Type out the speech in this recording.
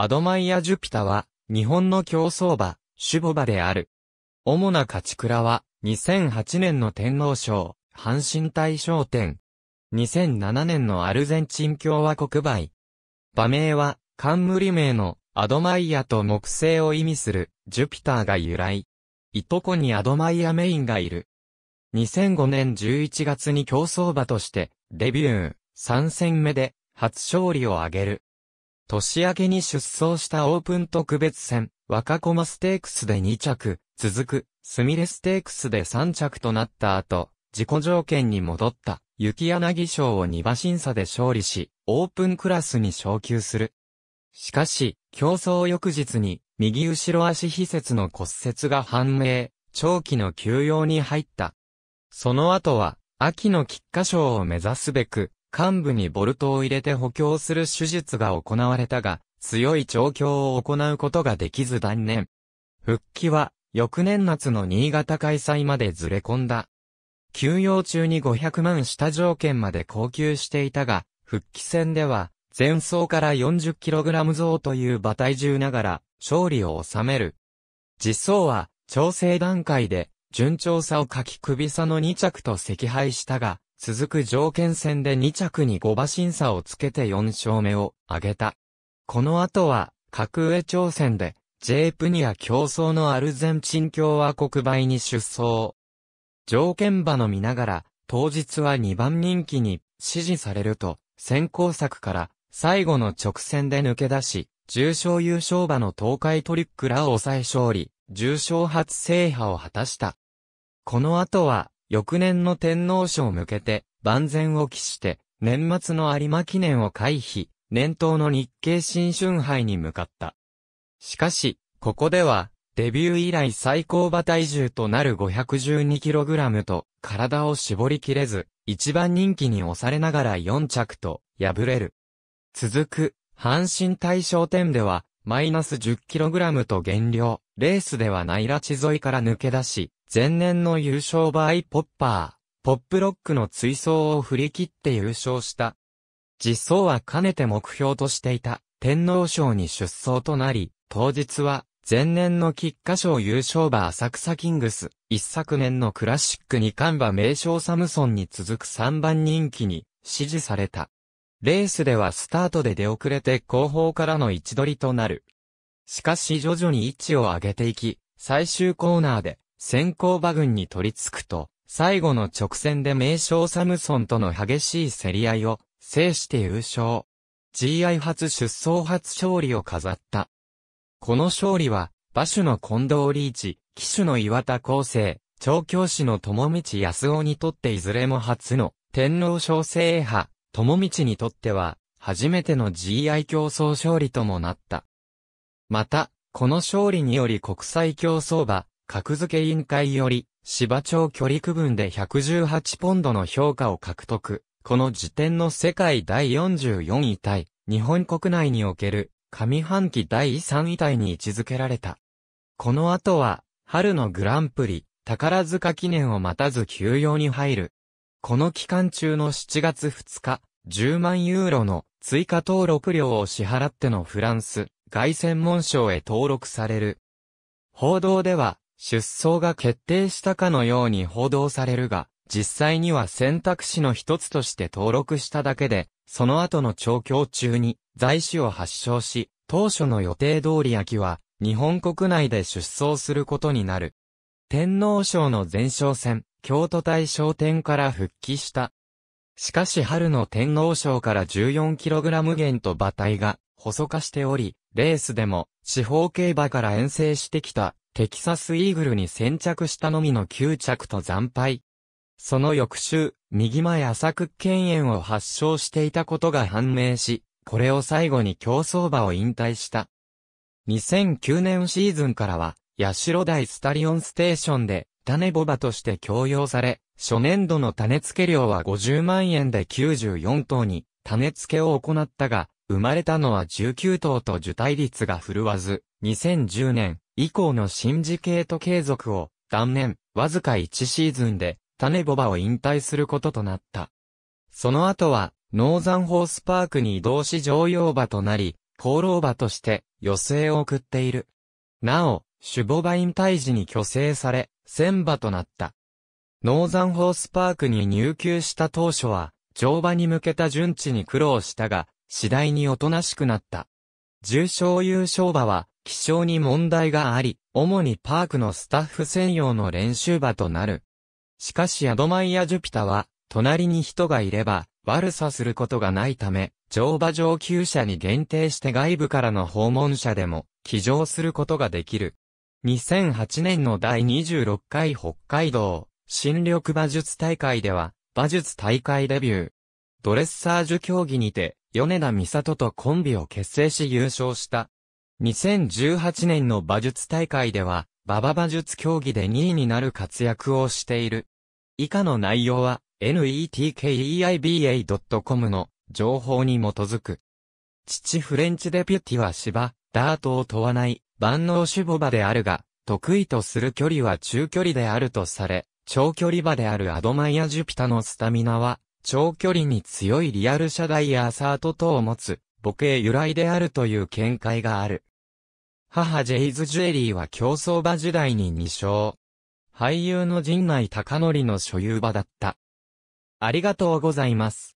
アドマイア・ジュピタは、日本の競争馬、守母馬である。主な勝ち倉は、2008年の天皇賞、阪神大賞典。2007年のアルゼンチン共和国梅。馬名は、冠名のアドマイアと木星を意味するジュピターが由来。いとこにアドマイアメインがいる。2005年11月に競争馬として、デビュー、3戦目で、初勝利を挙げる。年明けに出走したオープン特別戦、若駒ステークスで2着、続く、スミレステークスで3着となった後、自己条件に戻った、雪柳賞を2馬審査で勝利し、オープンクラスに昇級する。しかし、競争翌日に、右後ろ足秘説の骨折が判明、長期の休養に入った。その後は、秋の菊花賞を目指すべく、幹部にボルトを入れて補強する手術が行われたが、強い調教を行うことができず断念。復帰は、翌年夏の新潟開催までずれ込んだ。休養中に500万下条件まで高級していたが、復帰戦では、前走から 40kg 増という馬体重ながら、勝利を収める。実走は、調整段階で、順調さを書き首差の2着と惜敗したが、続く条件戦で2着に5馬審査をつけて4勝目を挙げた。この後は、格上挑戦で、J プニア競争のアルゼンチン共和国倍に出走。条件馬の見ながら、当日は2番人気に支持されると、先行策から最後の直線で抜け出し、重賞優勝馬の東海トリックらを抑え勝利、重賞初制覇を果たした。この後は、翌年の天皇賞向けて、万全を期して、年末の有馬記念を回避、年頭の日経新春杯に向かった。しかし、ここでは、デビュー以来最高馬体重となる 512kg と、体を絞りきれず、一番人気に押されながら4着と、敗れる。続く、阪神大賞典では、マイナス 10kg と減量、レースではない拉致沿いから抜け出し、前年の優勝場合ポッパー、ポップロックの追走を振り切って優勝した。実装はかねて目標としていた天皇賞に出走となり、当日は前年の菊花賞優勝馬浅草キングス、一昨年のクラシック二冠馬名称サムソンに続く3番人気に支持された。レースではスタートで出遅れて後方からの位置取りとなる。しかし徐々に位置を上げていき、最終コーナーで先行馬群に取り付くと、最後の直線で名称サムソンとの激しい競り合いを制して優勝。GI 初出走初勝利を飾った。この勝利は、馬主の近藤リーチ、騎手の岩田厚生、調教師の友道康夫にとっていずれも初の天皇賞制覇友道にとっては、初めての GI 競争勝利ともなった。また、この勝利により国際競争馬、格付け委員会より、芝町距離区分で118ポンドの評価を獲得。この時点の世界第44位対、日本国内における、上半期第3位対に位置づけられた。この後は、春のグランプリ、宝塚記念を待たず休養に入る。この期間中の7月2日、10万ユーロの追加登録料を支払ってのフランス、外専門省へ登録される。報道では、出走が決定したかのように報道されるが、実際には選択肢の一つとして登録しただけで、その後の調教中に、在死を発症し、当初の予定通り秋は、日本国内で出走することになる。天皇賞の前哨戦、京都大商店から復帰した。しかし春の天皇賞から 14kg 減と馬体が細化しており、レースでも地方競馬から遠征してきたテキサスイーグルに先着したのみの9着と惨敗。その翌週、右前浅く犬炎を発症していたことが判明し、これを最後に競争馬を引退した。2009年シーズンからは、八代大スタリオンステーションで種ボバとして供用され、初年度の種付け量は50万円で94頭に種付けを行ったが、生まれたのは19頭と受胎率が振るわず、2010年以降の新時系と継続を断念、わずか1シーズンで種ボバを引退することとなった。その後は、ノーザンホースパークに移動し常用馬となり、功労馬として、余生を送っている。なお、守ボ馬引退時に虚勢され、戦馬となった。ノーザンホースパークに入厩した当初は、乗馬に向けた順地に苦労したが、次第におとなしくなった。重賞優勝馬は、気象に問題があり、主にパークのスタッフ専用の練習馬となる。しかしアドマイア・ジュピタは、隣に人がいれば、悪さすることがないため、乗馬上級者に限定して外部からの訪問者でも、騎乗することができる。2008年の第26回北海道新緑馬術大会では、馬術大会デビュー。ドレッサージュ競技にて、米田美里とコンビを結成し優勝した。2018年の馬術大会では、馬場馬術競技で2位になる活躍をしている。以下の内容は、netkeiba.com の情報に基づく。父フレンチデピュティは芝、ダートを問わない、万能種母馬であるが、得意とする距離は中距離であるとされ、長距離馬であるアドマイア・ジュピタのスタミナは、長距離に強いリアル車台やアサート等を持つ、母系由来であるという見解がある。母ジェイズ・ジュエリーは競争馬時代に2勝。俳優の陣内隆則の所有馬だった。ありがとうございます。